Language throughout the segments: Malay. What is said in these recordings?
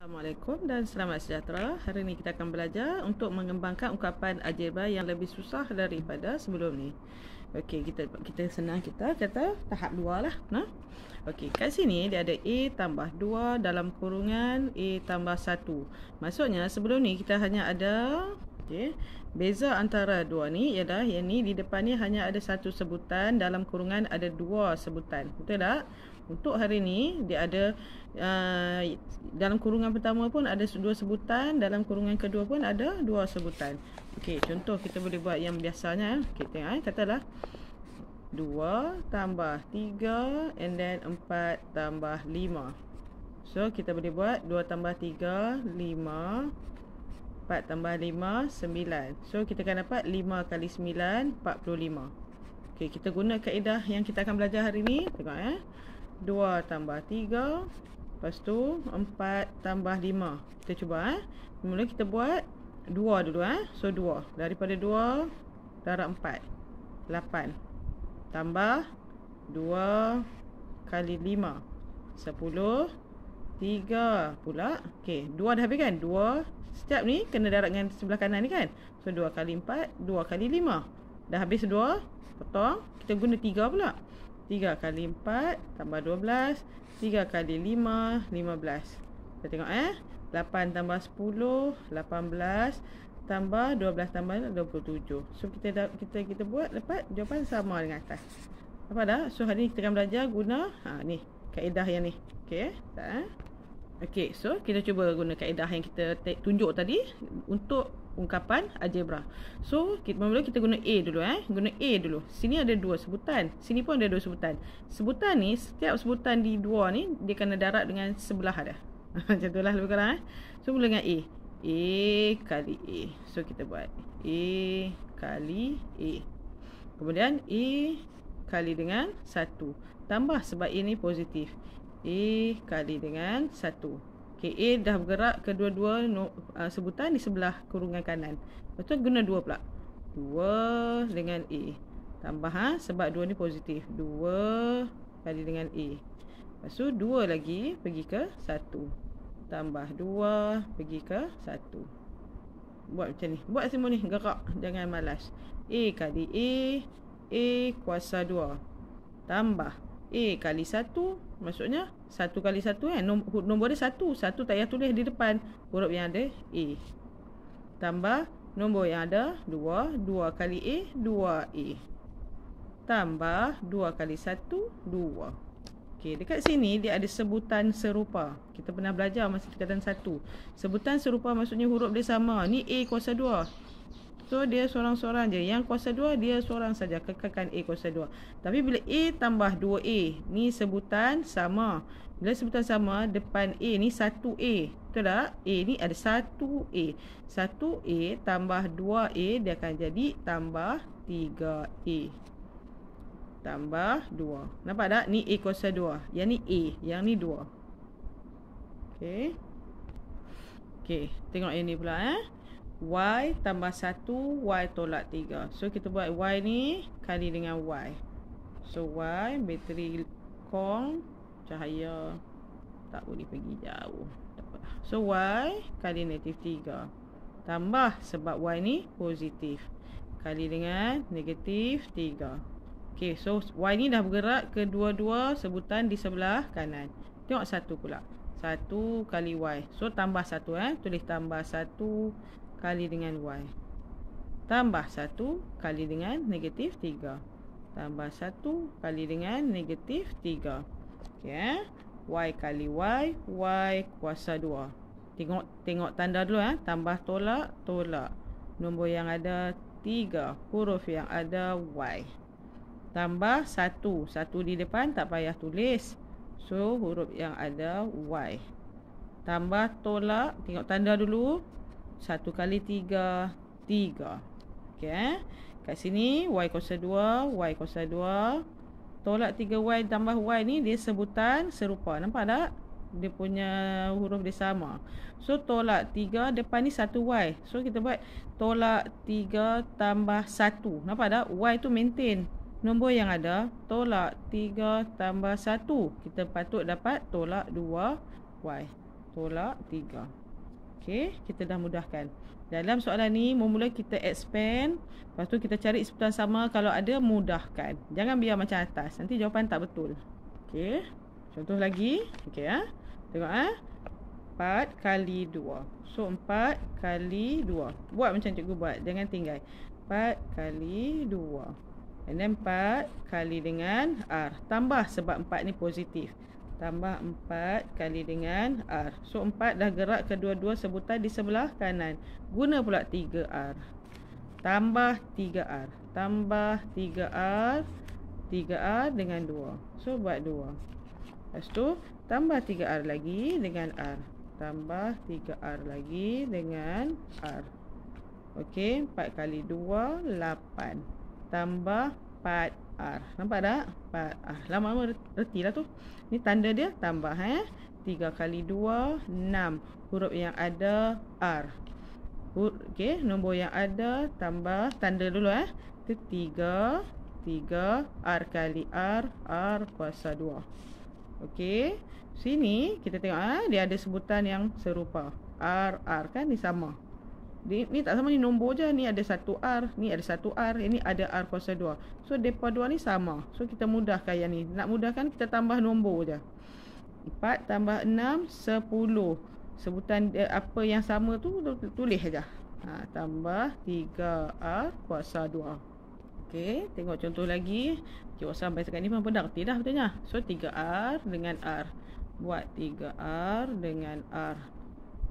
Assalamualaikum dan selamat sejahtera. Hari ini kita akan belajar untuk mengembangkan ungkapan aljabar yang lebih susah daripada sebelum ni. Okey, kita kita senang kita kata tahap dua lah. Nah. Okey, kat sini dia ada A tambah dua dalam kurungan A tambah satu. Maksudnya sebelum ni kita hanya ada Okey. Beza antara dua ni ialah yang ni di depan ni hanya ada satu sebutan dalam kurungan ada dua sebutan. Betul tak? Untuk hari ni dia ada uh, dalam kurungan pertama pun ada dua sebutan, dalam kurungan kedua pun ada dua sebutan. Okey, contoh kita boleh buat yang biasanya eh. Okey, tengok eh. Katalah 2 tambah 3 and then 4 tambah 5. So kita boleh buat 2 tambah 3 5 4 tambah 5, 9. So, kita akan dapat 5 kali 9, 45. Okay kita guna kaedah yang kita akan belajar hari ni. Tengok eh. 2 tambah 3. Lepas tu, 4 tambah 5. Kita cuba eh. Mula kita buat 2 dulu eh. So, 2. Daripada 2, darab 4. 8. Tambah 2 kali 5. 10. 10. Tiga pula. Okey, dua dah habis kan? Dua. Setiap ni kena darat dengan sebelah kanan ni kan? So, dua kali empat. Dua kali lima. Dah habis dua. Potong. Kita guna tiga pula. Tiga kali empat. Tambah dua belas. Tiga kali lima. Lima belas. Kita tengok eh. Lapan tambah sepuluh. Lapan belas. Tambah dua belas tambah dua puluh tujuh. So, kita, dah, kita, kita buat lepas jawapan sama dengan atas. Apa dah? So, hari ni kita akan belajar guna ha, ni. Kaedah yang ni. Okay. Eh? Tak eh? Okey, so kita cuba guna kaedah yang kita tunjuk tadi untuk ungkapan algebra. So, kita mula kita guna A dulu eh. Guna A dulu. Sini ada dua sebutan. Sini pun ada dua sebutan. Sebutan ni setiap sebutan di dua ni dia kena darab dengan sebelah dah. Macam itulah lebih kurang eh. So, mula dengan A. A kali A. So, kita buat A kali A. Kemudian A kali dengan satu Tambah sebab ini positif. A kali dengan 1. Okey, dah bergerak kedua-dua no, uh, sebutan di sebelah kurungan kanan. Lepas tu guna 2 pula. 2 dengan A. Tambah ha, sebab 2 ni positif. 2 kali dengan A. Lepas tu 2 lagi pergi ke 1. Tambah 2 pergi ke 1. Buat macam ni. Buat semua ni. Gerak. Jangan malas. A kali A. A kuasa 2. Tambah. A kali 1 maksudnya 1 kali 1 kan nombor, nombor dia 1 1 tak payah tulis di depan huruf yang ada A tambah nombor yang ada 2 2 kali A 2 A tambah 2 kali 1 2 Okey dekat sini dia ada sebutan serupa kita pernah belajar masa tingkatan 1 sebutan serupa maksudnya huruf dia sama ni A kuasa tu dia seorang-seorang je. Yang kuasa 2 dia seorang saja. Kekalkan A kuasa 2. Tapi bila A tambah 2A. Ni sebutan sama. Bila sebutan sama depan A ni 1A. Betul tak? A ni ada 1A. 1A tambah 2A dia akan jadi tambah 3A. Tambah 2. Nampak tak? Ni A kuasa 2. Yang ni A. Yang ni 2. Okay. Okay. Tengok yang ni pula eh. Y tambah 1 Y tolak 3 So kita buat Y ni Kali dengan Y So Y Bateri Kong Cahaya Tak boleh pergi jauh So Y Kali negatif 3 Tambah Sebab Y ni Positif Kali dengan Negatif 3 Okay so Y ni dah bergerak ke dua dua Sebutan di sebelah kanan Tengok satu pula Satu kali Y So tambah satu eh Tulis tambah satu kali dengan y. Tambah 1 kali dengan negatif 3. Tambah 1 kali dengan negatif 3. ya. Eh? Y kali y, y kuasa 2. Tengok tengok tanda dulu. Eh? Tambah tolak, tolak. Nombor yang ada 3. Huruf yang ada y. Tambah 1. 1 di depan tak payah tulis. So, huruf yang ada y. Tambah tolak. Tengok tanda dulu. 1 kali 3 3 okay? eh? kat sini y kuasa 2 y kuasa 2 tolak 3y tambah y ni dia sebutan serupa nampak tak dia punya huruf dia sama so tolak 3 depan ni 1y so kita buat tolak 3 tambah 1 nampak tak y tu maintain nombor yang ada tolak 3 tambah 1 kita patut dapat tolak 2y tolak 3 Okey, kita dah mudahkan. Dalam soalan ni, mula-mula kita expand. Lepas tu kita cari sebutan sama. Kalau ada, mudahkan. Jangan biar macam atas. Nanti jawapan tak betul. Okey. Contoh lagi. Okey, ha. Tengok, ha. empat kali dua. So, empat kali dua. Buat macam cikgu buat. Jangan tinggal. Empat kali dua. And then 4 kali dengan R. Tambah sebab empat ni positif. Tambah 4 kali dengan R. So, 4 dah gerak kedua-dua sebutan di sebelah kanan. Guna pula 3R. Tambah 3R. Tambah 3R. 3R dengan 2. So, buat 2. Lepas tu, tambah 3R lagi dengan R. Tambah 3R lagi dengan R. Okey, 4 kali 2, 8. Tambah 4 R. Ah, nampak tak? 4 ah, Lama-lama reti lah tu. Ni tanda dia tambah eh. 3 kali 2, 6. Huruf yang ada R. Okey, nombor yang ada tambah tanda dulu eh. Itu 3, 3, R kali R, R kuasa 2. Okey, sini kita tengok eh. Dia ada sebutan yang serupa. R, R kan ni sama ni, ni tak sama ni nombor je ni ada satu R ni ada satu R ini ada R kuasa 2 so depa dua ni sama so kita mudahkan yang ni nak mudahkan kita tambah nombor je 4 tambah 6 10 sebutan eh, apa yang sama tu tulis aja ha, tambah 3 R kuasa 2 Okey, tengok contoh lagi. Cikgu sampai sekarang ni pun dah reti betulnya. So 3R dengan R. Buat 3R dengan R.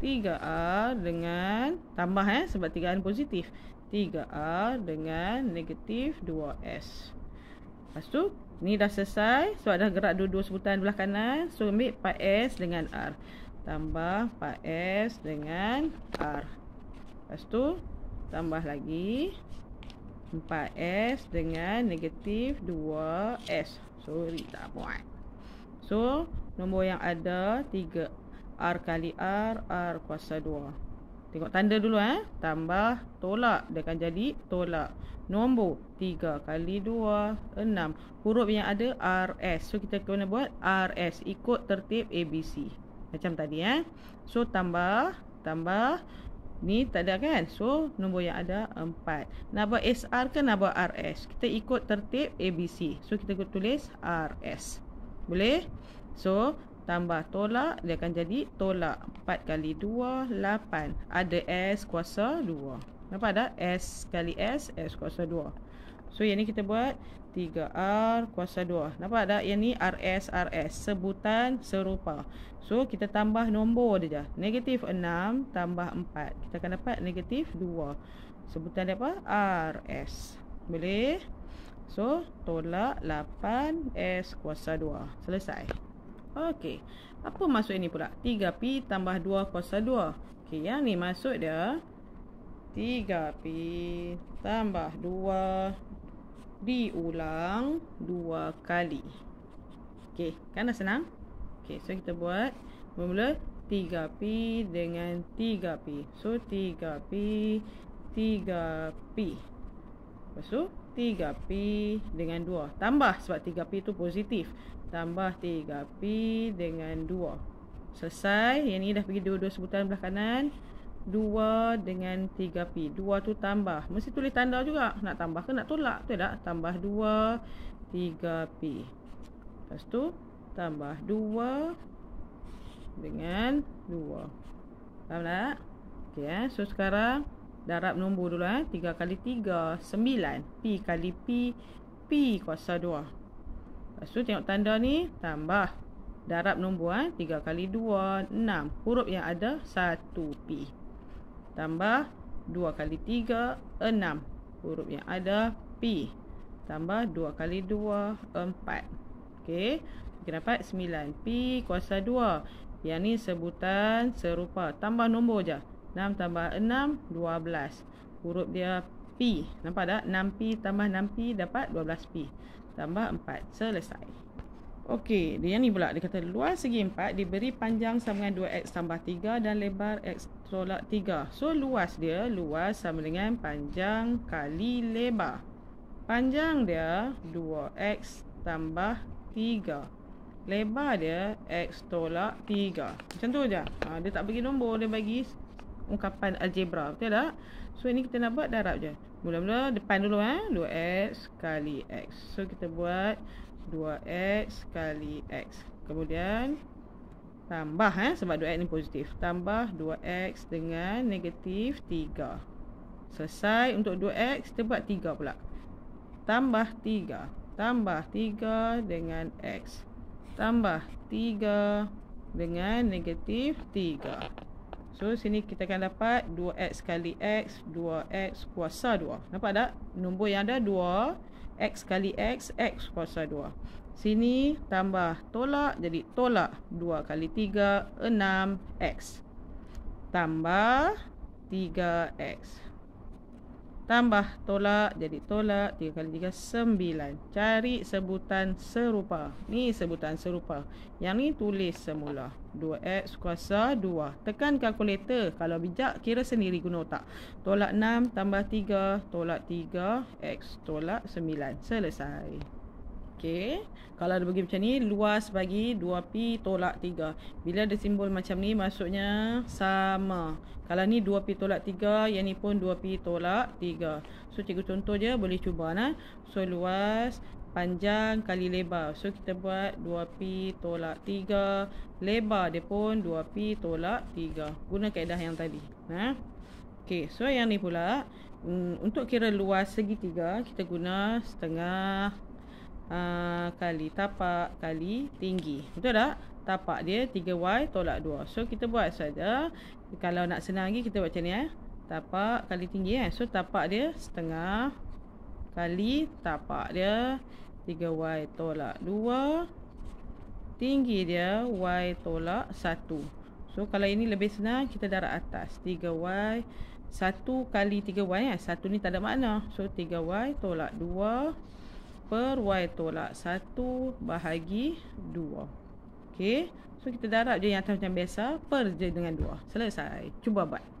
3R dengan tambah eh sebab 3N positif. 3R dengan negatif 2S. Lepas tu ni dah selesai So ada gerak dua-dua sebutan belah kanan. So ambil 4S dengan R. Tambah 4S dengan R. Lepas tu tambah lagi 4S dengan negatif 2S. Sorry tak buat. So nombor yang ada 3 R kali R, R kuasa 2. Tengok tanda dulu eh. Tambah tolak. Dia akan jadi tolak. Nombor 3 kali 2, 6. Huruf yang ada RS. So, kita kena buat RS. Ikut tertib ABC. Macam tadi eh. So, tambah, tambah. Ni tak ada kan? So, nombor yang ada 4. Nak buat SR ke nak buat RS? Kita ikut tertib ABC. So, kita tulis RS. Boleh? So, tambah tolak dia akan jadi tolak 4 kali 2 8 ada s kuasa 2 nampak tak s kali s s kuasa 2 so yang ni kita buat 3r kuasa 2 nampak tak yang ni rs rs sebutan serupa so kita tambah nombor dia je negatif 6 tambah 4 kita akan dapat negatif 2 sebutan dia apa rs boleh So, tolak 8S kuasa 2. Selesai. Okey. Apa maksud ini pula? 3P tambah 2 kuasa 2. Okey, yang ni maksud dia 3P tambah 2 diulang 2 kali. Okey, kan dah senang? Okey, so kita buat bermula 3P dengan 3P. So, 3P, 3P. Lepas tu, 3P dengan 2 Tambah sebab 3P tu positif Tambah 3P dengan 2 Selesai Yang ni dah pergi dua-dua sebutan belah kanan 2 dengan 3P 2 tu tambah Mesti tulis tanda juga Nak tambah ke nak tolak Betul tak? Tambah 2 3P Lepas tu Tambah 2 Dengan 2 Faham tak? Okay, eh? so sekarang Darab nombor dulu eh. 3 kali 3, 9. P kali P, P kuasa 2. Lepas tu tengok tanda ni, tambah. Darab nombor eh. 3 kali 2, 6. Huruf yang ada, 1 P. Tambah 2 kali 3, 6. Huruf yang ada, P. Tambah 2 kali 2, 4. Okey. Kita dapat 9. P kuasa 2. Yang ni sebutan serupa. Tambah nombor je. 6 tambah 6, 12. Huruf dia P. Nampak tak? 6P tambah 6P dapat 12P. Tambah 4. Selesai. Okey, dia ni pula. Dia kata luar segi 4 diberi panjang sama dengan 2X tambah 3 dan lebar X tolak 3. So, luas dia luas sama dengan panjang kali lebar. Panjang dia 2X tambah 3. Lebar dia X tolak 3. Macam tu je. Ha, dia tak bagi nombor. Dia bagi ungkapan algebra betul tak so ini kita nak buat darab je mula-mula depan dulu eh 2x kali x so kita buat 2x kali x kemudian tambah eh sebab 2x ni positif tambah 2x dengan negatif 3 selesai untuk 2x kita buat 3 pula tambah 3 tambah 3 dengan x tambah 3 dengan negatif So sini kita akan dapat 2x kali x 2x kuasa 2 Nampak tak? Nombor yang ada 2 x kali x x kuasa 2 Sini tambah tolak jadi tolak 2 kali 3 6x Tambah 3x Tambah tolak jadi tolak 3 kali 3, 9 Cari sebutan serupa Ni sebutan serupa Yang ni tulis semula 2x kuasa 2 Tekan kalkulator Kalau bijak kira sendiri guna otak Tolak 6 tambah 3 Tolak 3 X tolak 9 Selesai Okey. Kalau ada bagi macam ni, luas bagi 2P tolak 3. Bila ada simbol macam ni, maksudnya sama. Kalau ni 2P tolak 3, yang ni pun 2P tolak 3. So, cikgu contoh je, boleh cuba. Nah. So, luas panjang kali lebar. So, kita buat 2P tolak 3. Lebar dia pun 2P tolak 3. Guna kaedah yang tadi. Nah. Okey, so yang ni pula. Mm, untuk kira luas segitiga, kita guna setengah Ah, kali tapak kali tinggi. Betul tak? Tapak dia 3Y tolak 2. So, kita buat saja. Kalau nak senang lagi, kita buat macam ni. Eh? Tapak kali tinggi. Eh? So, tapak dia setengah kali tapak dia 3Y tolak 2. Tinggi dia Y tolak 1. So, kalau ini lebih senang, kita darat atas. 3Y 1 kali 3Y. Eh? 1 ni tak ada makna. So, 3Y tolak 2 per y tolak 1 bahagi 2. Okey. So kita darab je yang atas macam biasa per je dengan 2. Selesai. Cuba buat.